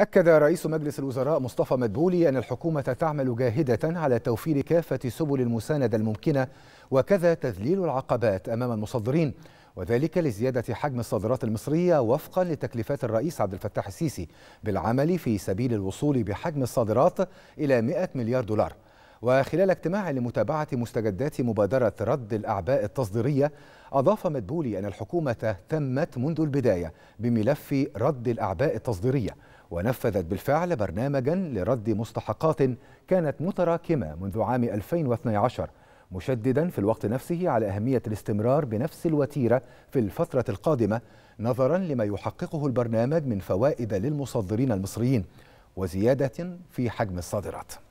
أكد رئيس مجلس الوزراء مصطفى مدبولي أن الحكومة تعمل جاهدة على توفير كافة سبل المساندة الممكنة وكذا تذليل العقبات أمام المصدرين وذلك لزيادة حجم الصادرات المصرية وفقا لتكليفات الرئيس عبد الفتاح السيسي بالعمل في سبيل الوصول بحجم الصادرات إلى 100 مليار دولار وخلال اجتماع لمتابعة مستجدات مبادرة رد الأعباء التصديرية أضاف مدبولي أن الحكومة تمت منذ البداية بملف رد الأعباء التصديرية ونفذت بالفعل برنامجا لرد مستحقات كانت متراكمة منذ عام 2012 مشددا في الوقت نفسه على أهمية الاستمرار بنفس الوتيرة في الفترة القادمة نظرا لما يحققه البرنامج من فوائد للمصدرين المصريين وزيادة في حجم الصادرات